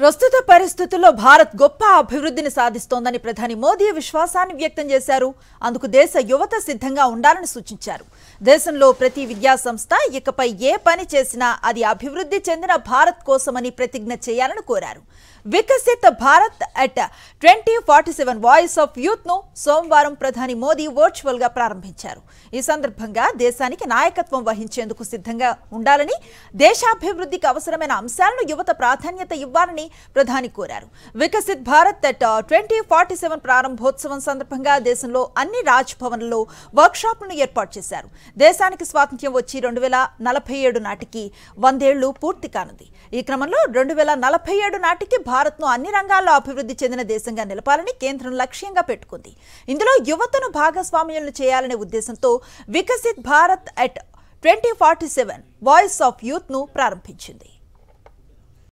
ప్రస్తుత పరిస్థితుల్లో భారత్ గొప్ప అభివృద్ధిని సాధిస్తోందని ప్రధాని మోదీ విశ్వాసాన్ని వ్యక్తం చేశారు అందుకు దేశ యువత సిద్ధంగా ఉండాలని సూచించారు దేశంలో ప్రతి విద్యా సంస్థ ఇకపై ఏ పని చేసినా అది అభివృద్ధి చెందిన భారత్ కోసమని ప్రతిజ్ఞ చేయాలని కోరారు Viksit Bharat at twenty forty seven voice of youth ను సోమవారం ప్రధాని మోదీ వర్చువల్ గా ప్రారంభించారు ఈ సందర్భంగా దేశానికి నాయకత్వం వహించేందుకు సిద్ధంగా ఉండాలని దేశాభివృద్ధికి అవసరమైన అంశాలను యువత ప్రాధాన్యత ఇవ్వాలని ప్రధాని కోరారు Viksit Bharat twenty forty seven ప్రారంభోత్సవం సందర్భంగా దేశంలో అన్ని రాజ్భవన్లలో వర్క్షాప్లను ఏర్పాటు చేశారు దేశానికి స్వాతంత్ర్యం వచ్చి రెండు వేల నలభై ఏడు నాటికి వందేళ్లు పూర్తి కానుంది ఈ క్రమంలో రెండు వేల నలభై ఏడు నాటికి భారత్ను అన్ని రంగాల్లో అభివృద్ధి చెందిన దేశంగా నిలపాలని కేంద్రం లక్ష్యంగా పెట్టుకుంది ఇందులో యువతను భాగస్వామ్యులను చేయాలనే ఉద్దేశంతో Viksit Bharat at twenty forty seven voice of యూత్ను ప్రారంభించింది